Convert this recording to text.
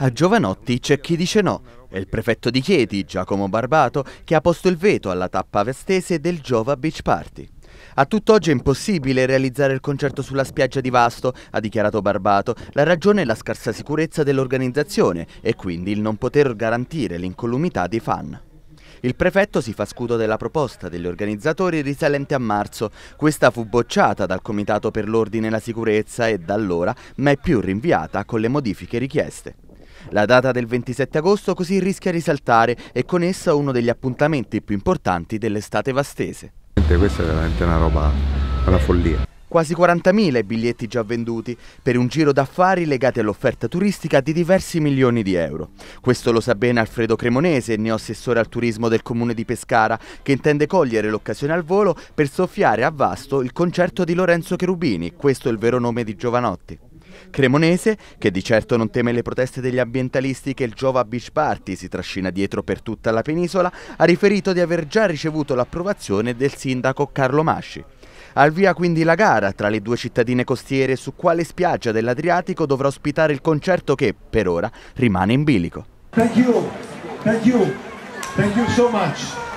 A Giovanotti c'è chi dice no. È il prefetto di Chieti, Giacomo Barbato, che ha posto il veto alla tappa vestese del Giova Beach Party. A tutt'oggi è impossibile realizzare il concerto sulla spiaggia di Vasto, ha dichiarato Barbato. La ragione è la scarsa sicurezza dell'organizzazione e quindi il non poter garantire l'incolumità dei fan. Il prefetto si fa scudo della proposta degli organizzatori risalente a marzo. Questa fu bocciata dal Comitato per l'Ordine e la Sicurezza e da allora, mai più rinviata con le modifiche richieste. La data del 27 agosto così rischia di saltare e con essa uno degli appuntamenti più importanti dell'estate vastese. Questa è veramente una roba, una follia. Quasi 40.000 i biglietti già venduti per un giro d'affari legati all'offerta turistica di diversi milioni di euro. Questo lo sa bene Alfredo Cremonese, neoassessore al turismo del comune di Pescara, che intende cogliere l'occasione al volo per soffiare a vasto il concerto di Lorenzo Cherubini, questo è il vero nome di Giovanotti. Cremonese, che di certo non teme le proteste degli ambientalisti che il Giova Beach Party si trascina dietro per tutta la penisola, ha riferito di aver già ricevuto l'approvazione del sindaco Carlo Masci. Al via quindi la gara tra le due cittadine costiere su quale spiaggia dell'Adriatico dovrà ospitare il concerto che, per ora, rimane in bilico. Thank you. Thank you. Thank you so much.